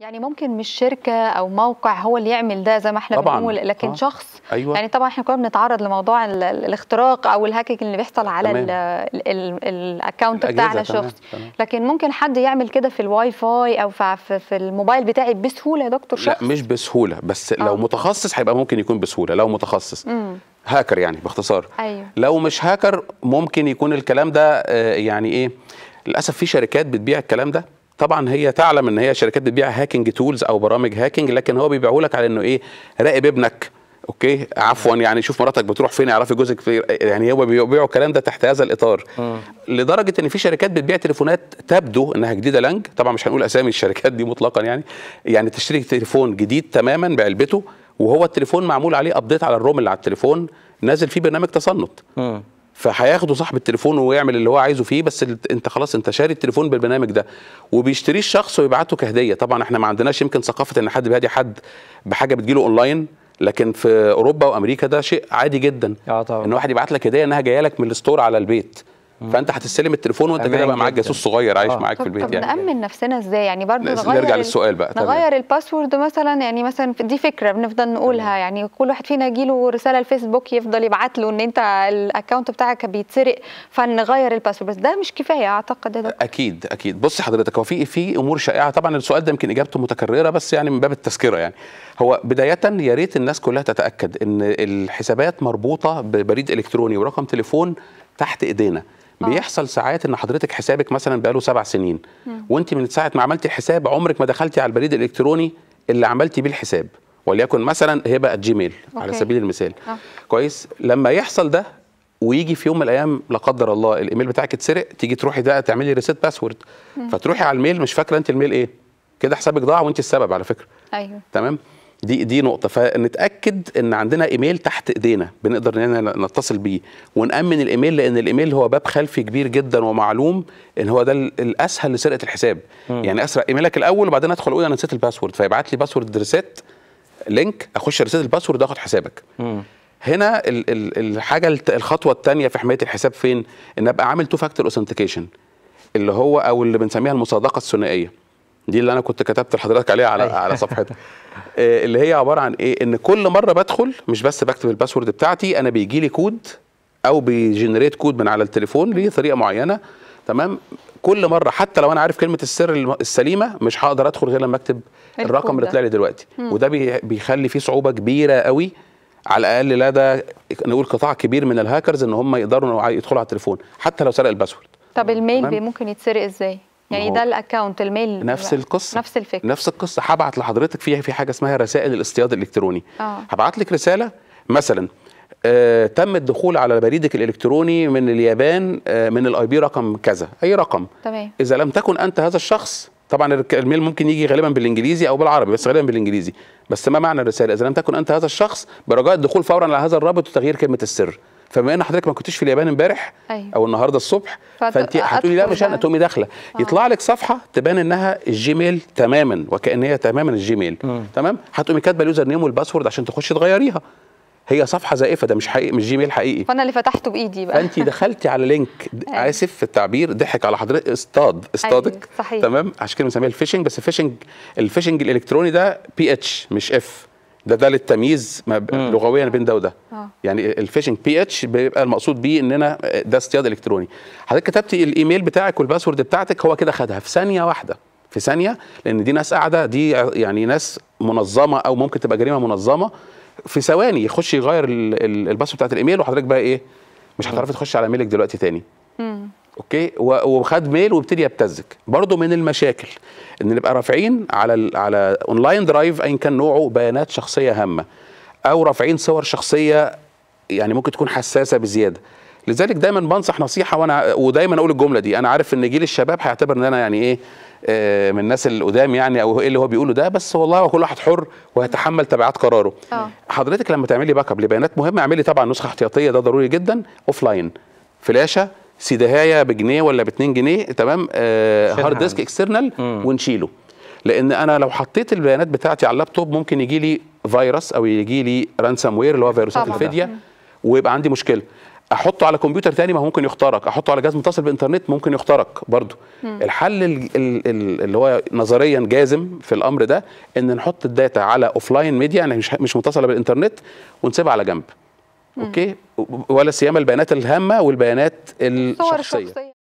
يعني ممكن مش شركه او موقع هو اللي يعمل ده زي ما احنا طبعًا. بنقول لكن آه. شخص أيوة. يعني طبعا احنا كنا بنتعرض لموضوع الاختراق او الهاكينج اللي بيحصل على الاكونت بتاعنا شخص تمام. لكن ممكن حد يعمل كده في الواي فاي او في, في الموبايل بتاعي بسهوله يا دكتور شخص لا مش بسهوله بس آه. لو متخصص هيبقى ممكن يكون بسهوله لو متخصص مم. هاكر يعني باختصار أيوة. لو مش هاكر ممكن يكون الكلام ده آه، يعني ايه للاسف في شركات بتبيع الكلام ده طبعا هي تعلم ان هي شركات بتبيع هاكينج تولز او برامج هاكينج لكن هو بيبيعه لك على انه ايه راقب ابنك اوكي عفوا يعني شوف مراتك بتروح فين اعرفي جوزك فين إيه، يعني هو بيبيعوا الكلام ده تحت هذا الاطار م. لدرجه ان في شركات بتبيع تليفونات تبدو انها جديده لانج طبعا مش هنقول اسامي الشركات دي مطلقا يعني يعني تشتري تليفون جديد تماما بعلبته وهو التليفون معمول عليه ابديت على الروم اللي على التليفون نازل فيه برنامج تصنت فهياخده صاحب التليفون ويعمل اللي هو عايزه فيه بس انت خلاص انت شاري التليفون بالبرنامج ده وبيشتريه الشخص ويبعته كهديه طبعا احنا ما عندناش يمكن ثقافه ان حد بيهدي حد بحاجه بتجيله اونلاين لكن في اوروبا وامريكا ده شيء عادي جدا اه طبعا ان واحد يبعت لك هديه انها جايه لك من الستور على البيت فانت هتستلم التليفون وانت كده بقى معاك جاسوس صغير عايش آه. معاك في البيت طب يعني نامن نفسنا ازاي يعني برضه نغير نرجع للسؤال بقى نغير الباسورد مثلا يعني مثلا دي فكره بنفضل نقولها طبعا. يعني كل واحد فينا يجي له رساله الفيسبوك يفضل يبعت له ان انت الاكونت بتاعك بيتسرق فنغير الباسورد بس ده مش كفايه اعتقد ده, ده اكيد اكيد بص حضرتك هو في في امور شائعه طبعا السؤال ده يمكن اجابته متكرره بس يعني من باب التذكره يعني هو بدايه يا ريت الناس كلها تتاكد ان الحسابات مربوطه ببريد الكتروني ورقم تليفون تحت ايدينا آه. بيحصل ساعات ان حضرتك حسابك مثلا بقاله سبع سنين وانت من ساعه ما عملتي الحساب عمرك ما دخلتي على البريد الالكتروني اللي عملتي بيه الحساب وليكن مثلا هبه جيميل على سبيل المثال أوه. كويس لما يحصل ده ويجي في يوم من الايام لا قدر الله الايميل بتاعك اتسرق تيجي تروحي ده تعملي ريسيت باسورد فتروحي على الميل مش فاكره انت الميل ايه كده حسابك ضاع وانت السبب على فكره ايوه تمام دي دي نقطه فنتاكد ان عندنا ايميل تحت ايدينا بنقدر ان نتصل بيه ونامن الايميل لان الايميل هو باب خلفي كبير جدا ومعلوم ان هو ده الاسهل لسرقه الحساب م. يعني اسرق ايميلك الاول وبعدين ادخل اقول انا نسيت الباسورد فيبعت لي باسورد ريسيت لينك اخش ريسيت الباسورد اخد حسابك م. هنا الحاجه الخطوه الثانيه في حمايه الحساب فين ان ابقى عامل تو فاكتور اوثنتيكيشن اللي هو او اللي بنسميها المصادقه الثنائيه دي اللي انا كنت كتبت لحضرتك عليها على أيوة. على صفحتي آه، اللي هي عباره عن ايه ان كل مره بدخل مش بس بكتب الباسورد بتاعتي انا بيجي لي كود او بيجنريت كود من على التليفون ليه طريقه معينه تمام كل مره حتى لو انا عارف كلمه السر السليمه مش هقدر ادخل غير لما اكتب الرقم اللي طلع لي دلوقتي مم. وده بيخلي فيه صعوبه كبيره قوي على الاقل لدى نقول قطاع كبير من الهاكرز ان هم يقدروا يدخلوا على التليفون حتى لو سرق الباسورد طب الميل ممكن يتسرق ازاي يعني ده الاكونت الميل نفس القصه نفس الفكره نفس القصه هبعت لحضرتك فيها في حاجه اسمها رسائل الاصطياد الالكتروني آه. هبعت لك رساله مثلا آه تم الدخول على بريدك الالكتروني من اليابان آه من الاي بي رقم كذا اي رقم تمام اذا لم تكن انت هذا الشخص طبعا الميل ممكن يجي غالبا بالانجليزي او بالعربي بس غالبا بالانجليزي بس ما معنى الرساله اذا لم تكن انت هذا الشخص برجاء الدخول فورا على هذا الرابط وتغيير كلمه السر فبما ان حضرتك ما كنتيش في اليابان امبارح أيوة. او النهارده الصبح فانت هتقولي لا مش انا تقومي داخله يطلع لك صفحه تبان انها الجيميل تماما وكان هي تماما الجيميل تمام هتقومي كاتبه اليوزر نيم والباسورد عشان تخشي تغيريها هي صفحه زائفه ده مش حقيقي مش جيميل حقيقي فانا اللي فتحته بايدي بقى فانت دخلتي على لينك أيوة. اسف في التعبير ضحك على حضرتك اصطاد أيوة، اصطادك أيوة. صحيح. تمام عشان كده بنسميها الفيشنج بس الفيشنج الفيشنج الالكتروني ده بي اتش مش اف ده ده للتمييز لغويا بين ده وده آه. يعني الفيشنج بي اتش بيبقى المقصود بيه اننا آه، ده اصطياد الكتروني حضرتك كتبت الايميل بتاعك والباسورد بتاعتك هو كده خدها في ثانيه واحده في ثانيه لان دي ناس قاعده دي يعني ناس منظمه او ممكن تبقى جريمه منظمه في ثواني يخش يغير الباسورد بتاعت الايميل وحضرتك بقى ايه مش هتعرفي تخشي على ميلك دلوقتي تاني اوكي وخد ميل وابتدي يبتزك برضه من المشاكل ان نبقى رافعين على الـ على اونلاين درايف ايا كان نوعه بيانات شخصيه هامه او رافعين صور شخصيه يعني ممكن تكون حساسه بزياده لذلك دايما بنصح نصيحه وانا ودايما اقول الجمله دي انا عارف ان جيل الشباب هيعتبر ان انا يعني ايه آه، من الناس القدام يعني او ايه اللي هو بيقوله ده بس والله كل واحد حر وهيتحمل تبعات قراره أوه. حضرتك لما تعملي باك اب لبيانات مهمه اعملي طبعا نسخه احتياطيه ده ضروري جدا اوف لاين فلاشه سي بجنيه ولا ب 2 جنيه تمام آه هارد ديسك اكسترنال ونشيله لان انا لو حطيت البيانات بتاعتي على اللابتوب ممكن يجي لي فيروس او يجي لي رانسام وير اللي هو فيروسات الفديه ويبقى عندي مشكله احطه على كمبيوتر تاني ما هو ممكن يخترق احطه على جهاز متصل بالانترنت ممكن يخترق مم. الحل اللي هو نظريا جازم في الامر ده ان نحط الداتا على اوفلاين ميديا يعني مش مش متصله بالانترنت ونسيبها على جنب اوكي ولا سيما البيانات الهامه والبيانات الشخصيه